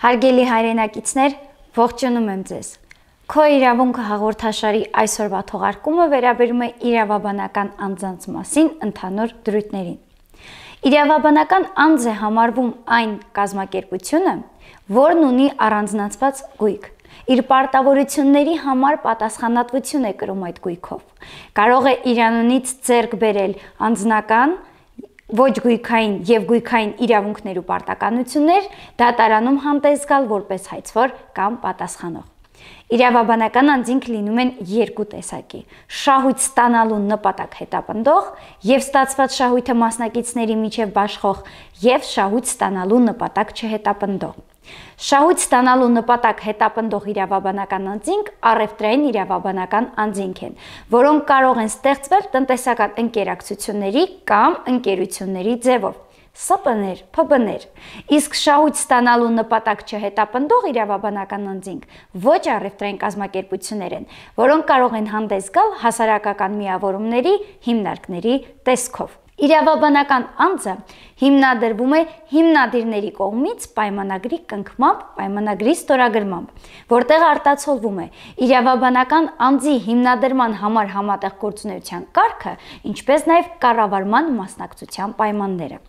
Հարգելի հայրենակիցներ, ողջունում եմ ձեզ։ Քո իրավունքը հաղորդաշարի այսօրվա թողարկումը վերաբերում է իրավաբանական անձանց մասին ընդհանուր դրույթներին։ Իրավաբանական անձ է համարվում այն կազմակերպությունը, որն ունի առանձնացված գույք։ Իր պարտավորությունների համար պատասխանատվություն է կրում այդ գույքով։ Կարող է իրանունից ձեռք բերել անձնական, ոչ գույքային եւ գույքային իրավունքներ ու պարտականություններ դատարանում հանդես գալ որպես հայցվոր կամ պատասխանող։ Իրավաբանական անձինք լինում են երկու տեսակի՝ շահույթ ստանալու նպատակ հետապնդող եւ ստացված շահույթը մասնակիցների միջև բաշխող եւ շահույթ ստանալու նպատակ չհետապնդող։ Շահույթ ստանալու նպատակ հետապնդող իրավաբանական անձինք առևտրային իրավաբանական անձինք են, որոնք կարող են ստեղծվել տնտեսական ընկերակցությունների կամ ընկերությունների ձևով ՍՊ-ներ, ՓԲ-ներ։ Իսկ շահույթ ստանալու նպատակ չհետապնդող իրավաբանական անձինք ոչ առևտրային կազմակերպություններ են, որոնք կարող են հանդես գալ հասարակական միավորումների հիմնարկների տեսքով։ Իրավաբանական անձը հիմնադրվում է հիմնադիրների կողմից պայմանագրի կնքմամբ, պայմանագրի ստորագրմամբ, որտեղ արտացոլվում է իրավաբանական անձի հիմնադրման համար համատեղ գործունեության կարգը, ինչպես նաև կառավարման մասնակցության պայմանները։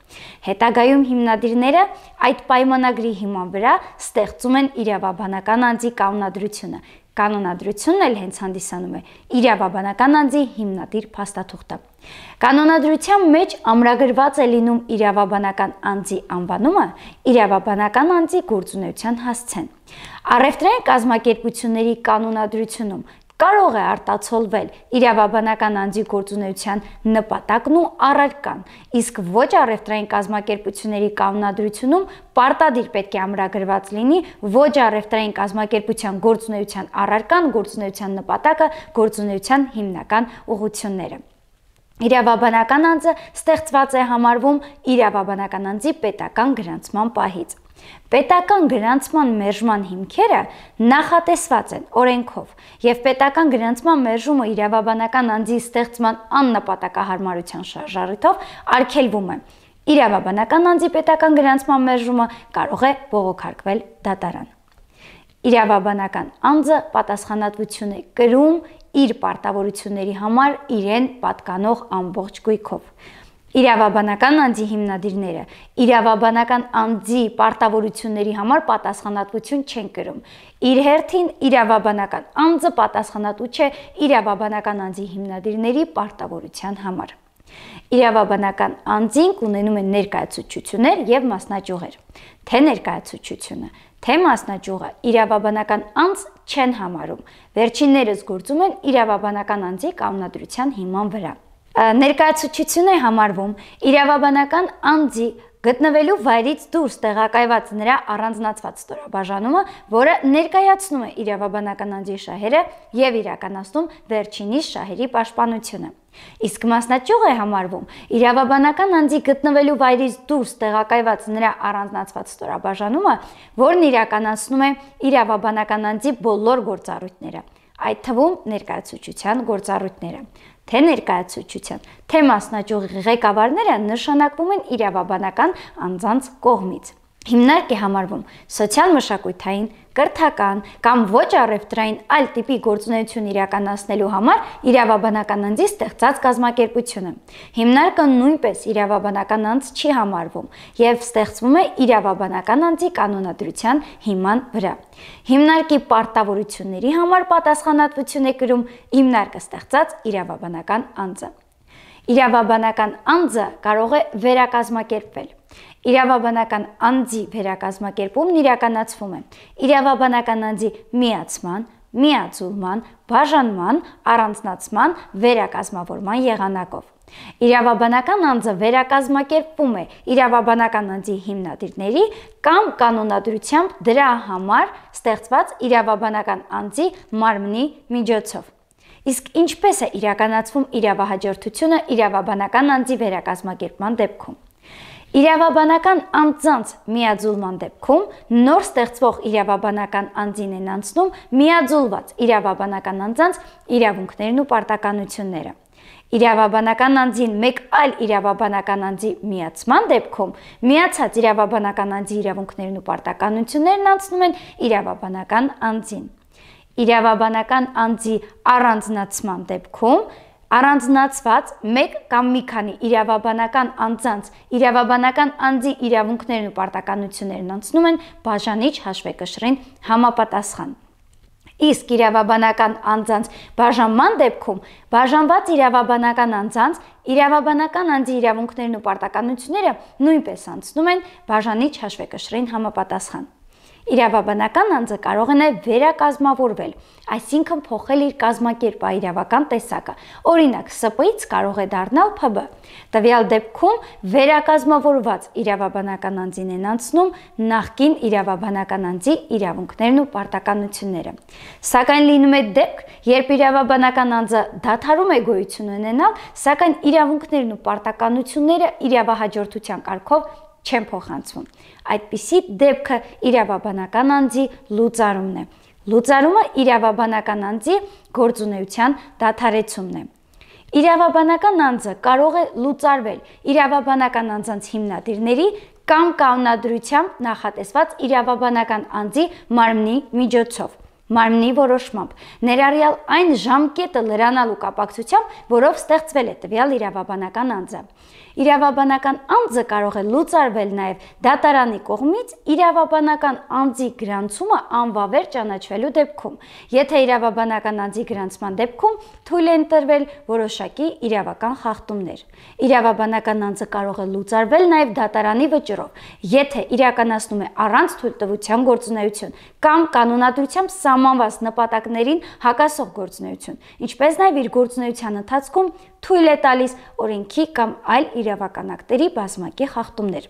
Հետագայում հիմնադիրները այդ պայմանագրի հիման վրա ստեղծում են իրավաբանական անձի կանոնադրությունը, Կանոնադրությունն էլ հենց հանդիսանում է իրավաբանական անձի հիմնադիր փաստաթուղթը։ Կանոնադրության մեջ ամրագրված է լինում իրավաբանական անձի անվանումը իրավաբանական անձի գործունեության հասցեն։ Առևտրային կազմակերպությունների կանոնադրությունում կարող է արտացոլվել իրավաբանական անձի գործունեության նպատակն ու առարկան, իսկ ոչ առևտրային կազմակերպությունների կանոնադրությունում պարտադիր պետք է ամրագրված լինի ոչ առևտրային կազմակերպության գործունեության առարկան, գործունեության նպատակը, գործունեության հիմնական ուղությունները։ Իրավաբանական անձը ստեղծված է համարվում իրավաբանական անձի պետական գրանցման պահից։ Պետական գրանցման մերժման հիմքերը նախատեսված են օրենքով եւ պետական գրանցման մերժումը իրավաբանական անձի ստեղծման աննպատակահարմարության շարժառիթով արգելվում է։ Իրավաբանական անձի պետական գրանցման մերժումը կարող է բողոքարկվել դատարան։ Իրավաբանական անձը պատասխանատվություն է կրում իր պարտավորությունների համար իրեն պատկանող ամբողջ գույքով։ Իրավաբանական անձի հիմնադիրները իրավաբանական անձի պարտավորությունների համար պատասխանատվություն չեն կրում։ Իր հերթին իրավաբանական անձը պատասխանատու չէ իրավաբանական անձի հիմնադիրների պարտավորության համար։ Իրավաբանական անձին կունենում են ներկայացուցչություններ եւ մասնաճյուղեր։ Թե ներկայացուցչությունը, թե մասնաճյուղը իրավաբանական անձ չեն համարում։ Վերջիններս գործում են իրավաբանական անձի կանոնադրության հիման վրա ներկայացուցիչն է համարվում իրավաբանական անձի գտնվելու վայրից դուրս տեղակայված նրա առանձնացված ստորաբաժանումը, որը ներկայացնում է իրավաբանական անձի շահերը եւ իրականացնում վերջինիս շահերի պաշտպանությունը։ Իսկ մասնաճյուղ է համարվում իրավաբանական անձի գտնվելու վայրից դուրս տեղակայված նրա առանձնացված ստորաբաժանումը, որն իրականացնում է իրավաբանական անձի բոլոր գործառույթները, այդ թվում ներկայացուցչության գործառույթները թե ներկայացուցչության, թե մասնաճյուղի ղեկավարները նշանակվում են իրավաբանական անձանց կողմից հիմնարկ է համարվում սոցիալ մշակութային, կրթական կամ ոչ առևտրային այլ տիպի գործունեություն իրականացնելու համար իրավաբանական անձի ստեղծած կազմակերպությունը։ Հիմնարկը նույնպես իրավաբանական անձ չի համարվում եւ ստեղծվում է իրավաբանական անձի կանոնադրության հիման վրա։ Հիմնարկի պարտավորությունների համար պատասխանատվություն է կրում հիմնարկը ստեղծած իրավաբանական անձը։ Իրավաբանական անձը կարող է վերակազմակերպվել Իրավաբանական անձի վերակազմակերպումն իրականացվում է իրավաբանական անձի միացման, միաձուլման, բաժանման, առանձնացման, վերակազմավորման եղանակով։ Իրավաբանական անձը վերակազմակերպվում է իրավաբանական անձի հիմնադիրների կամ կանոնադրությամբ դրա համար ստեղծված իրավաբանական անձի մարմնի միջոցով։ Իսկ ինչպես է իրականացվում իրավահաջորդությունը իրավաբանական անձի վերակազմակերպման դեպքում։ Իրավաբանական անձանց միաձուլման դեպքում նոր ստեղծվող իրավաբանական անձին են անցնում միաձուլված իրավաբանական անձանց իրավունքներն ու պարտականությունները։ Իրավաբանական անձին մեկ այլ իրավաբանական անձի միացման դեպքում միացած իրավաբանական անձի իրավունքներն ու պարտականություններն անցնում են իրավաբանական անձին։ Իրավաբանական անձի առանձնացման դեպքում առանձնացված մեկ կամ մի քանի իրավաբանական անձանց, իրավաբանական անձի իրավունքներն ու պարտականություններն անցնում են բաժանիչ հաշվեկշռին համապատասխան։ Իսկ իրավաբանական անձանց բաժանման դեպքում բաժանված իրավաբանական անձանց իրավաբանական անձի իրավունքներն ու պարտականությունները նույնպես անցնում են բաժանիչ հաշվեկշռին համապատասխան։ Իրավաբանական անձը կարող է նաև վերակազմավորվել, այսինքն փոխել իր կազմակերպաիրավական տեսակը։ Օրինակ, ՍՊ-ից կարող է դառնալ ՓԲ։ Տվյալ դեպքում վերակազմավորված իրավաբանական անձին են անցնում նախկին իրավաբանական անձի իրավունքներն ու պարտականությունները։ Սակայն լինում է դեպք, երբ իրավաբանական անձը դադարում է գոյություն ունենալ, սակայն իրավունքներն ու պարտականությունները իրավահաջորդության կարգով չեն փոխանցվում։ Այդպիսի դեպքը իրավաբանական անձի լուծարումն է։ Լուծարումը իրավաբանական անձի գործունեության դադարեցումն է։ Իրավաբանական անձը կարող է լուծարվել իրավաբանական անձանց հիմնադիրների կամ կանոնադրությամբ նախատեսված իրավաբանական անձի մարմնի միջոցով մարմնի որոշմամբ ներառյալ այն ժամկետը լրանալու կապակցությամբ, որով ստեղծվել է տվյալ իրավաբանական անձը։ Իրավաբանական անձը կարող է լուծարվել նաև դատարանի կողմից իրավաբանական անձի գրանցումը անվավեր ճանաչվելու դեպքում, եթե իրավաբանական անձի գրանցման դեպքում թույլ են տրվել որոշակի իրավական խախտումներ։ Իրավաբանական անձը կարող է լուծարվել նաև դատարանի վճռով, եթե իրականացնում է առանց թույլտվության գործունեություն կամ կանոնադրությամբ սահմանված նպատակներին հակասող գործունեություն, ինչպես նաև իր գործունեության ընթացքում թույլ է տալիս օրենքի կամ այլ իրավականակների բազմակի խախտումներ։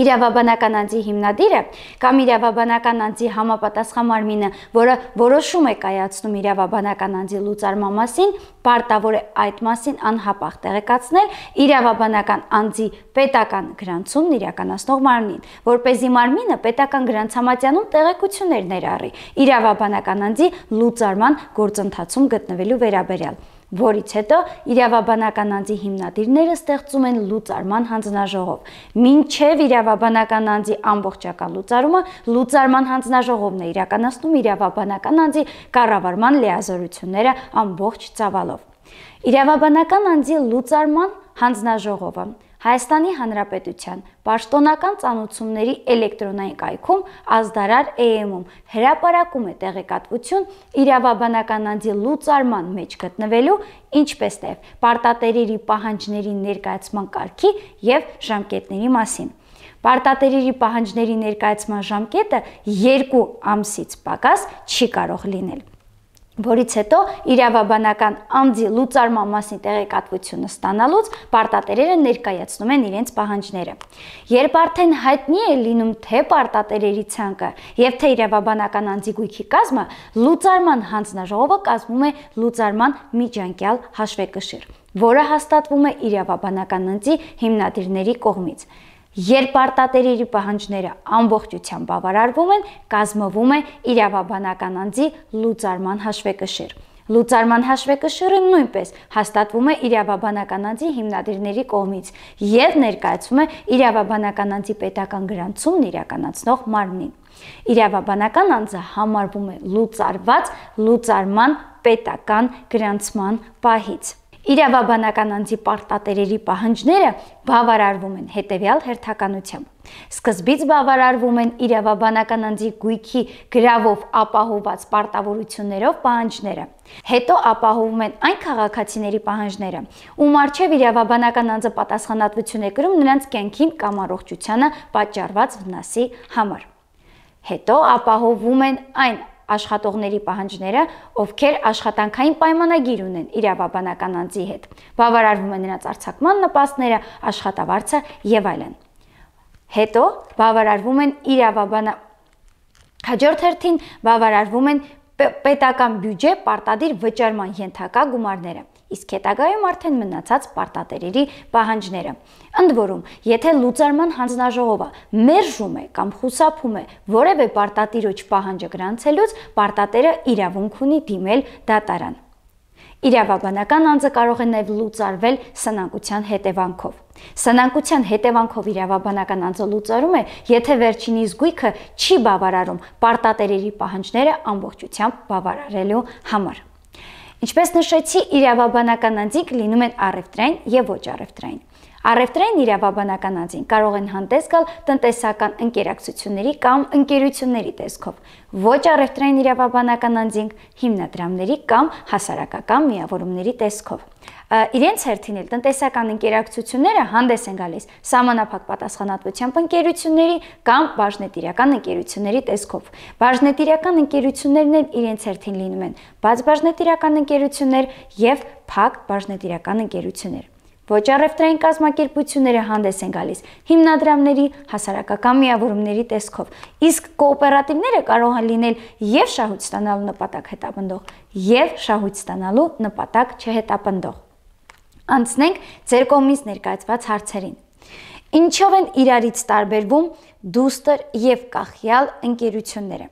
Իրավաբանական անձի հիմնադիրը կամ իրավաբանական անձի համապատասխանարմինը, որը որոշում է կայացնում իրավաբանական անձի լուծարման մասին, պարտավոր է այդ մասին անհապաղ տեղեկացնել իրավաբանական անձի պետական գրանցումն իրականացնող մարմնին, որ เป զի մարմինը պետական գրանցամատյանում տեղեկություններ ներառի իրավաբանական անձի լուծարման գործընթացում գտնվելու վերաբերյալ որից հետո իրավաբանական անձի հիմնադիրները ստեղծում են լուծարման հանձնաժողով։ Մինչև իրավաբանական անձի ամբողջական լուծարումը լուծարման հանձնաժողովն է իրականացնում իրավաբանական անձի կառավարման լիազորությունները ամբողջ ծավալով։ Իրավաբանական անձի լուծարման հանձնաժողովը Հայաստանի Հանրապետության Պաշտոնական ծանուցումների էլեկտրոնային կայքում ազդարար EM-ում հրապարակում է տեղեկատվություն իրավաբանական անձի լուծարման մեջ գտնվելու, ինչպես նաև պարտատերերի պահանջների ներկայացման կարգի եւ ժամկետների մասին։ Պարտատերերի պահանջների ներկայացման ժամկետը 2 ամսից պակաս չի կարող լինել որից հետո իրավաբանական անձի լուծարման մասին տեղեկատվությունը ստանալուց պարտատերերը ներկայացնում են իրենց պահանջները։ Երբ արդեն հայտնի է լինում թե պարտատերերի ցանկը եւ թե իրավաբանական անձի գույքի կազմը, լուծարման հանձնաժողովը կազմում է լուծարման միջանկյալ հաշվեկշիռ, որը հաստատվում է իրավաբանական անձի հիմնադիրների կողմից։ Երբ արտատերի իր պահանջները ամբողջությամբ բավարարվում են, կազմվում է իրավաբանական անձի լուծարման հաշվեկշիռ։ Լուծարման հաշվեկշիռը նույնպես հաստատվում է իրավաբանական անձի հիմնադիրների կողմից եւ ներկայացվում է իրավաբանական անձի պետական գրանցումն իրականացնող մարմնին։ Իրավաբանական անձը համարվում է լուծարված լուծարման պետական գրանցման պահից։ Իրավաբանական անձի պարտատերերի պահանջները բավարարվում են հետևյալ հերթականությամբ։ Սկզբից բավարարվում են իրավաբանական անձի գույքի գրավով ապահովված պարտավորություններով պահանջները։ Հետո ապահովում են այն քաղաքացիների պահանջները, ում արչև իրավաբանական անձը պատասխանատվություն է կրում նրանց կյանքին կամ առողջությանը պատճառված վնասի համար։ Հետո ապահովում են այն աշխատողների պահանջները, ովքեր աշխատանքային պայմանագիր ունեն իրավաբանական անձի հետ։ Բավարարվում են նրանց արցակման նպաստները, աշխատավարձը եւ այլն։ Հետո բավարարվում են իրավաբանա Հաջորդ հերթին բավարարվում են պետական բյուջե պարտադիր վճարման ենթակա գումարները իսկ հետագայում արդեն մնացած պարտատերերի պահանջները։ Ընդ որում, եթե լուծարման հանձնաժողովը մերժում է կամ խուսափում է որևէ պարտատիրոջ պահանջը գրանցելուց, պարտատերը իրավունք ունի դիմել դատարան։ Իրավաբանական անձը կարող է նաև լուծարվել սնանկության հետևանքով։ Սնանկության հետևանքով իրավաբանական անձը լուծարում է, եթե վերջինի զգույքը չի բավարարում պարտատերերի պահանջները ամբողջությամբ բավարարելու համար։ Ինչպես նշեցի, իրավաբանական անձինք լինում են առևտրային եւ ոչ առևտրային։ Առևտրային իրավաբանական անձին կարող են հանդես գալ տնտեսական ընկերակցությունների կամ ընկերությունների տեսքով, ոչ առևտրային իրավաբանական անձին հիմնադրամների կամ հասարակական միավորումների տեսքով իրենց հերթին էլ տնտեսական ինտերակցիաները հանդես են գալիս համանապակ պատասխանատվությամբ ընկերությունների կամ բաժնետիրական ընկերությունների տեսքով։ Բաժնետիրական ընկերություններն էլ իրենց հերթին լինում են բաց բաժնետիրական ընկերություններ եւ փակ բաժնետիրական ընկերություններ։ Ոչ առևտրային կազմակերպությունները հանդես են գալիս հիմնադրամների հասարակական միավորումների տեսքով, իսկ կոոպերատիվները կարող են լինել եւ շահույթ ստանալու նպատակ հետապնդող, եւ շահույթ ստանալու նպատակ չհետապնդող։ Անցնենք ձեր կողմից ներկայացված հարցերին։ Ինչով են իրարից տարբերվում դուստր եւ կախյալ ընկերությունները։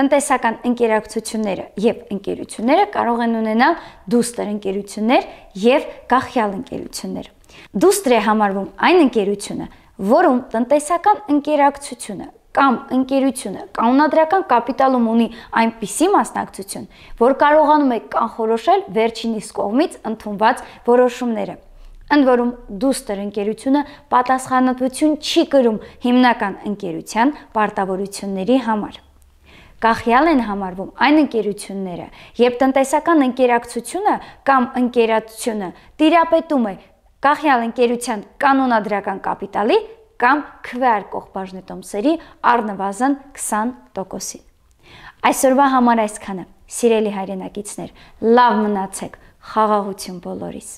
Տնտեսական ընկերակցությունները եւ ընկերությունները կարող են ունենալ դուստր ընկերություններ եւ կախյալ ընկերություններ։ Դուստրի համարվում այն ընկերությունը, որում տնտեսական ընկերակցությունը կամ ընկերությունը կանոնադրական կապիտալում ունի այնպիսի մասնակցություն, որ կարողանում է կանխորոշել վերջինիս կողմից ընդունված որոշումները։ Ընդ որում դուստր ընկերությունը պատասխանատվություն չի կրում հիմնական ընկերության պարտավորությունների համար։ Կախյալ են համարվում այն ընկերությունները, երբ տնտեսական ընկերակցությունը կամ ընկերացությունը տիրապետում է կախյալ ընկերության կանոնադրական կապիտալի կամ քվեար կողբաժնի տոմսերի առնվազն 20%-ին։ Այսօրվա համար այսքանը։ Սիրելի հայրենակիցներ, լավ մնացեք, խաղաղություն բոլորիս։